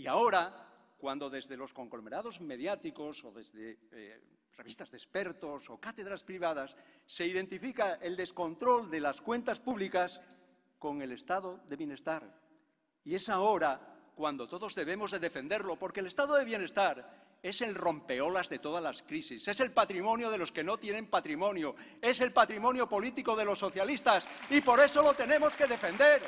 Y ahora, cuando desde los conglomerados mediáticos o desde eh, revistas de expertos o cátedras privadas se identifica el descontrol de las cuentas públicas con el estado de bienestar. Y es ahora cuando todos debemos de defenderlo, porque el estado de bienestar es el rompeolas de todas las crisis, es el patrimonio de los que no tienen patrimonio, es el patrimonio político de los socialistas y por eso lo tenemos que defender.